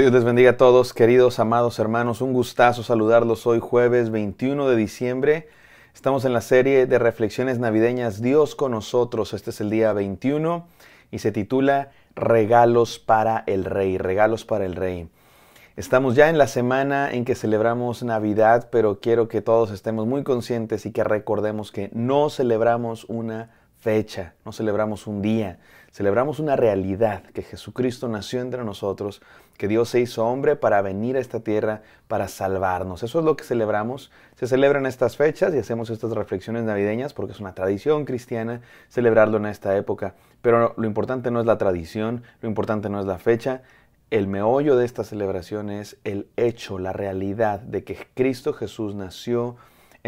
Dios les bendiga a todos, queridos, amados hermanos. Un gustazo saludarlos hoy jueves 21 de diciembre. Estamos en la serie de reflexiones navideñas Dios con nosotros. Este es el día 21 y se titula Regalos para el Rey, regalos para el Rey. Estamos ya en la semana en que celebramos Navidad, pero quiero que todos estemos muy conscientes y que recordemos que no celebramos una fecha, no celebramos un día, Celebramos una realidad, que Jesucristo nació entre nosotros, que Dios se hizo hombre para venir a esta tierra, para salvarnos. Eso es lo que celebramos. Se celebran estas fechas y hacemos estas reflexiones navideñas porque es una tradición cristiana celebrarlo en esta época. Pero lo importante no es la tradición, lo importante no es la fecha. El meollo de esta celebración es el hecho, la realidad de que Cristo Jesús nació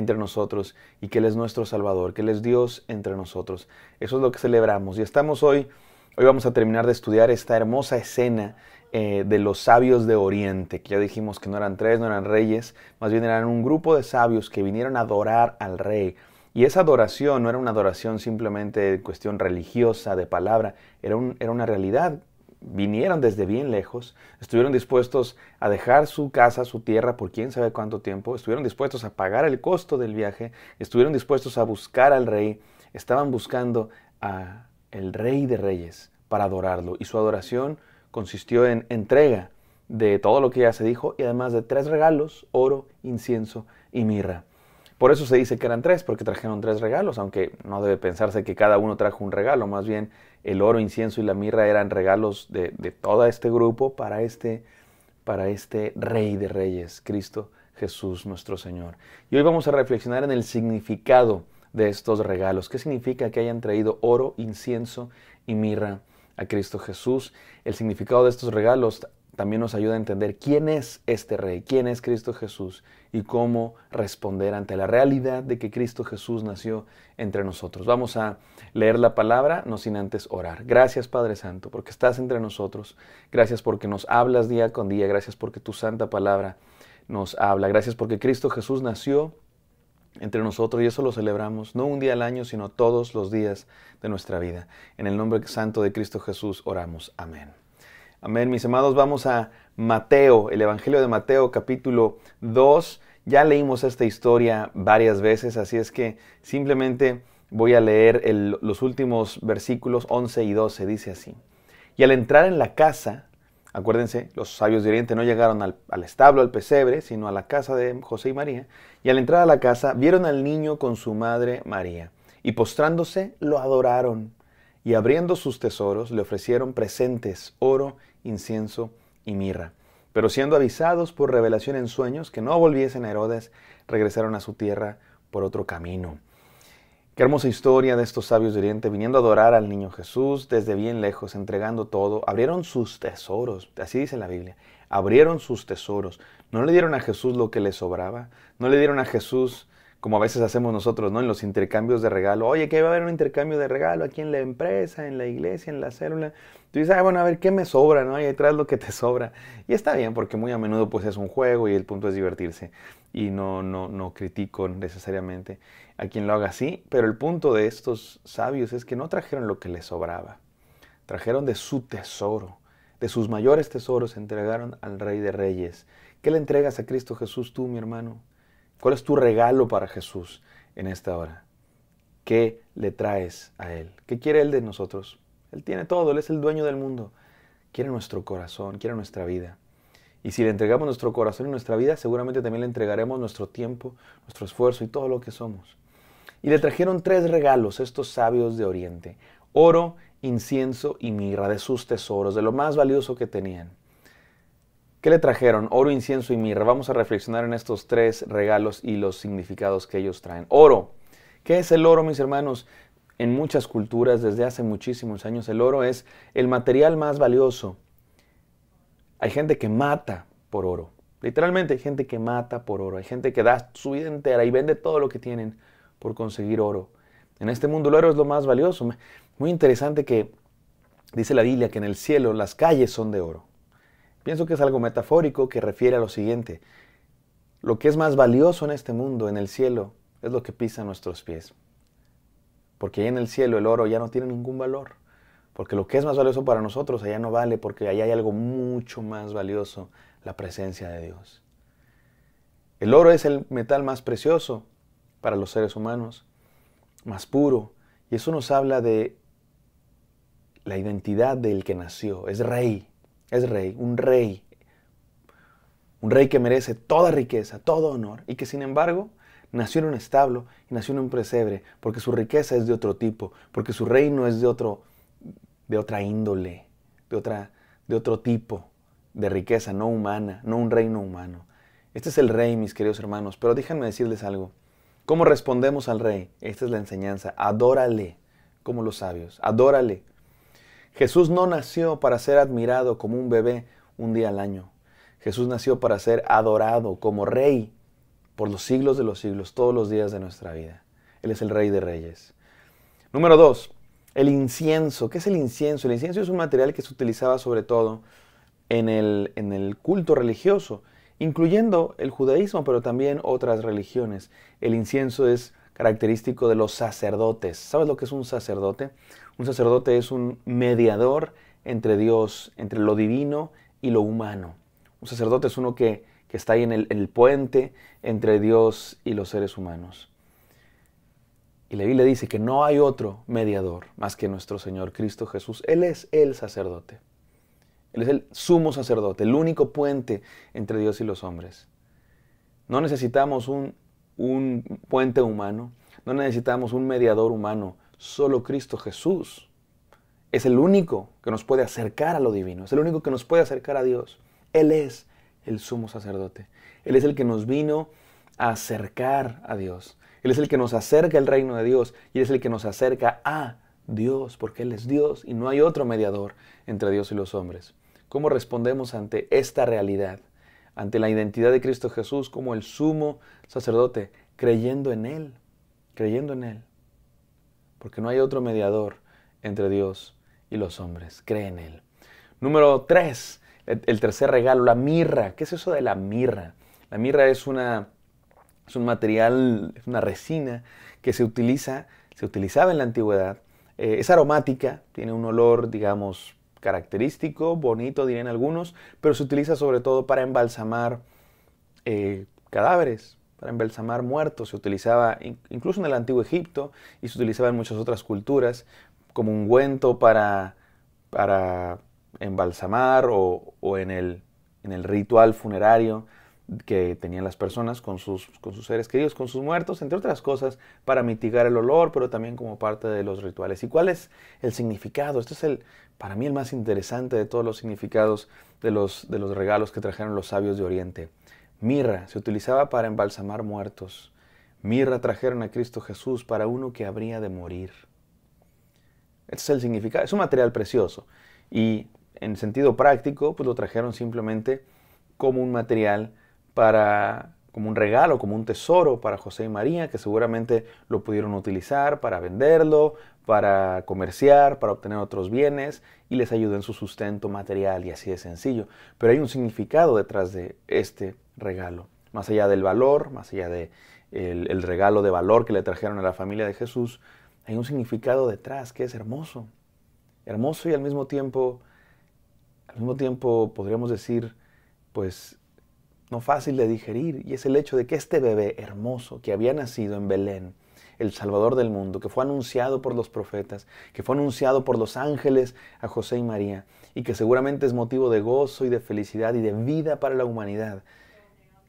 entre nosotros y que Él es nuestro Salvador, que Él es Dios entre nosotros. Eso es lo que celebramos. Y estamos hoy, hoy vamos a terminar de estudiar esta hermosa escena eh, de los sabios de Oriente, que ya dijimos que no eran tres, no eran reyes, más bien eran un grupo de sabios que vinieron a adorar al rey. Y esa adoración no era una adoración simplemente de cuestión religiosa, de palabra, era, un, era una realidad vinieron desde bien lejos, estuvieron dispuestos a dejar su casa, su tierra por quién sabe cuánto tiempo, estuvieron dispuestos a pagar el costo del viaje, estuvieron dispuestos a buscar al rey, estaban buscando a el rey de reyes para adorarlo y su adoración consistió en entrega de todo lo que ya se dijo y además de tres regalos, oro, incienso y mirra. Por eso se dice que eran tres, porque trajeron tres regalos, aunque no debe pensarse que cada uno trajo un regalo, más bien el oro, incienso y la mirra eran regalos de, todo este grupo para este, para este Rey de Reyes, Cristo Jesús nuestro Señor. Y hoy vamos a reflexionar en el significado de estos regalos. ¿Qué significa que hayan traído oro, incienso y mirra a Cristo Jesús? El significado de estos regalos también nos ayuda a entender quién es este rey, quién es Cristo Jesús y cómo responder ante la realidad de que Cristo Jesús nació entre nosotros. Vamos a leer la palabra, no sin antes orar. Gracias Padre Santo porque estás entre nosotros, gracias porque nos hablas día con día, gracias porque tu santa palabra nos habla, gracias porque Cristo Jesús nació entre nosotros y eso lo celebramos no un día al año, sino todos los días de nuestra vida. En el nombre santo de Cristo Jesús oramos. Amén. Amén, mis amados, vamos a Mateo, el Evangelio de Mateo capítulo 2. Ya leímos esta historia varias veces, así es que simplemente voy a leer los últimos versículos 11 y 12. Dice así. Y al entrar en la casa, acuérdense, los sabios de Oriente no llegaron al, establo, al pesebre, sino a la casa de José y María. Y al entrar a la casa, vieron al niño con su madre María. Y postrándose, lo adoraron. Y abriendo sus tesoros, le ofrecieron presentes, oro incienso y mirra. Pero siendo avisados por revelación en sueños que no volviesen a Herodes, regresaron a su tierra por otro camino. Qué hermosa historia de estos sabios de Oriente viniendo a adorar al niño Jesús desde bien lejos, entregando todo. Abrieron sus tesoros, así dice la Biblia. Abrieron sus tesoros. No le dieron a Jesús lo que le sobraba, no le dieron a Jesús como a veces hacemos nosotros, ¿no? En los intercambios de regalo. Oye, que va a haber un intercambio de regalo aquí en la empresa, en la iglesia, en la célula. Tú dices, ah, bueno, a ver, ¿qué me sobra, no? Y ahí lo que te sobra. Y está bien, porque muy a menudo pues es un juego y el punto es divertirse. Y no, no, no critico necesariamente a quien lo haga así, pero el punto de estos sabios es que no trajeron lo que les sobraba. Trajeron de su tesoro, de sus mayores tesoros, entregaron al Rey de Reyes. ¿Qué le entregas a Cristo Jesús tú, mi hermano? ¿Cuál es tu regalo para Jesús en esta hora? ¿Qué le traes a Él? ¿Qué quiere Él de nosotros? Él tiene todo, Él es el dueño del mundo. Quiere nuestro corazón, quiere nuestra vida. Y si le entregamos nuestro corazón y nuestra vida, seguramente también le entregaremos nuestro tiempo, nuestro esfuerzo y todo lo que somos. Y le trajeron tres regalos estos sabios de Oriente, oro, incienso y mirra de sus tesoros, de lo más valioso que tenían. ¿Qué le trajeron? Oro, incienso y mirra. Vamos a reflexionar en estos tres regalos y los significados que ellos traen. Oro. ¿Qué es el oro, mis hermanos? En muchas culturas, desde hace muchísimos años, el oro es el material más valioso. Hay gente que mata por oro. Literalmente hay gente que mata por oro. Hay gente que da su vida entera y vende todo lo que tienen por conseguir oro. En este mundo el oro es lo más valioso. Muy interesante que dice la Biblia que en el cielo las calles son de oro. Pienso que es algo metafórico que refiere a lo siguiente. Lo que es más valioso en este mundo, en el cielo, es lo que pisa nuestros pies. Porque allá en el cielo el oro ya no tiene ningún valor. Porque lo que es más valioso para nosotros allá no vale, porque allá hay algo mucho más valioso, la presencia de Dios. El oro es el metal más precioso para los seres humanos, más puro. Y eso nos habla de la identidad del que nació. Es rey, es rey, un rey, un rey que merece toda riqueza, todo honor, y que sin embargo nació en un establo y nació en un presebre, porque su riqueza es de otro tipo, porque su reino es de otro, de otra índole, de otra, de otro tipo de riqueza no humana, no un reino humano. Este es el rey, mis queridos hermanos, pero déjenme decirles algo. ¿Cómo respondemos al rey? Esta es la enseñanza. Adórale, como los sabios. Adórale. Jesús no nació para ser admirado como un bebé un día al año. Jesús nació para ser adorado como rey por los siglos de los siglos, todos los días de nuestra vida. Él es el rey de reyes. Número dos, el incienso. ¿Qué es el incienso? El incienso es un material que se utilizaba sobre todo en el, en el culto religioso, incluyendo el judaísmo, pero también otras religiones. El incienso es característico de los sacerdotes. ¿Sabes lo que es un sacerdote? Un sacerdote es un mediador entre Dios, entre lo divino y lo humano. Un sacerdote es uno que, está ahí en el, en el puente entre Dios y los seres humanos. Y la Biblia dice que no hay otro mediador más que nuestro Señor Cristo Jesús. Él es el sacerdote. Él es el sumo sacerdote, el único puente entre Dios y los hombres. No necesitamos un un puente humano, no necesitamos un mediador humano, solo Cristo Jesús es el único que nos puede acercar a lo divino, es el único que nos puede acercar a Dios. Él es el sumo sacerdote, Él es el que nos vino a acercar a Dios, Él es el que nos acerca al reino de Dios y es el que nos acerca a Dios, porque Él es Dios y no hay otro mediador entre Dios y los hombres. ¿Cómo respondemos ante esta realidad? ante la identidad de Cristo Jesús como el sumo sacerdote, creyendo en Él, creyendo en Él. Porque no hay otro mediador entre Dios y los hombres. Cree en Él. Número tres, el tercer regalo, la mirra. ¿Qué es eso de la mirra? La mirra es, una, es un material, es una resina que se utiliza, se utilizaba en la antigüedad. Eh, es aromática, tiene un olor, digamos, característico, bonito dirían algunos, pero se utiliza sobre todo para embalsamar eh, cadáveres, para embalsamar muertos. Se utilizaba incluso en el antiguo Egipto y se utilizaba en muchas otras culturas como ungüento para, para embalsamar o, en el ritual funerario que tenían las personas con sus, con sus seres queridos, con sus muertos, entre otras cosas, para mitigar el olor, pero también como parte de los rituales. ¿Y cuál es el significado? Este es el, para mí, el más interesante de todos los significados de los, de los regalos que trajeron los sabios de Oriente. Mirra se utilizaba para embalsamar muertos. Mirra trajeron a Cristo Jesús para uno que habría de morir. Este es el significado. Es un material precioso. Y en sentido práctico, pues lo trajeron simplemente como un material para como un regalo, como un tesoro para José y María, que seguramente lo pudieron utilizar para venderlo, para comerciar, para obtener otros bienes y les ayudó en su sustento material y así de sencillo. Pero hay un significado detrás de este regalo, más allá del valor, más allá del de el, regalo de valor que le trajeron a la familia de Jesús, hay un significado detrás que es hermoso, hermoso y al mismo tiempo, al mismo tiempo podríamos decir, pues no fácil de digerir, y es el hecho de que este bebé hermoso que había nacido en Belén, el Salvador del mundo, que fue anunciado por los profetas, que fue anunciado por los ángeles a José y María, y que seguramente es motivo de gozo y de felicidad y de vida para la humanidad.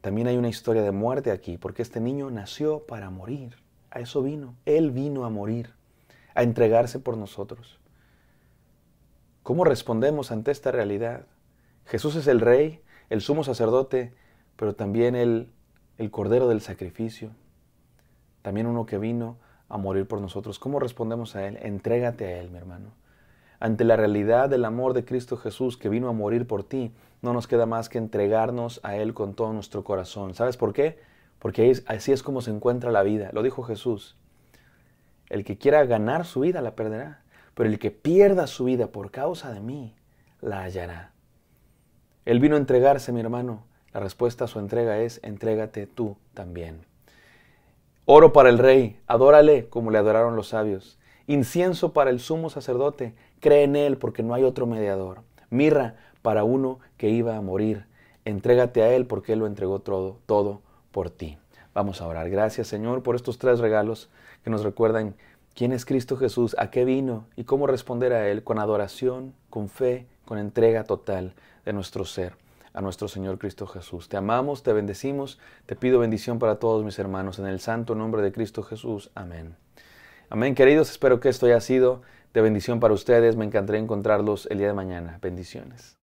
También hay una historia de muerte aquí, porque este niño nació para morir. A eso vino. Él vino a morir, a entregarse por nosotros. ¿Cómo respondemos ante esta realidad? Jesús es el Rey, el sumo sacerdote, pero también el, el Cordero del Sacrificio, también uno que vino a morir por nosotros. ¿Cómo respondemos a Él? Entrégate a Él, mi hermano. Ante la realidad del amor de Cristo Jesús que vino a morir por ti, no nos queda más que entregarnos a Él con todo nuestro corazón. ¿Sabes por qué? Porque así es como se encuentra la vida. Lo dijo Jesús. El que quiera ganar su vida la perderá, pero el que pierda su vida por causa de mí, la hallará. Él vino a entregarse, mi hermano, la respuesta a su entrega es, entrégate tú también. Oro para el rey, adórale como le adoraron los sabios. Incienso para el sumo sacerdote, cree en él porque no hay otro mediador. Mirra para uno que iba a morir, entrégate a él porque él lo entregó todo, todo por ti. Vamos a orar. Gracias Señor por estos tres regalos que nos recuerdan quién es Cristo Jesús, a qué vino y cómo responder a él con adoración, con fe, con entrega total de nuestro ser a nuestro Señor Cristo Jesús. Te amamos, te bendecimos, te pido bendición para todos mis hermanos, en el santo nombre de Cristo Jesús. Amén. Amén, queridos, espero que esto haya sido de bendición para ustedes. Me encantaría encontrarlos el día de mañana. Bendiciones.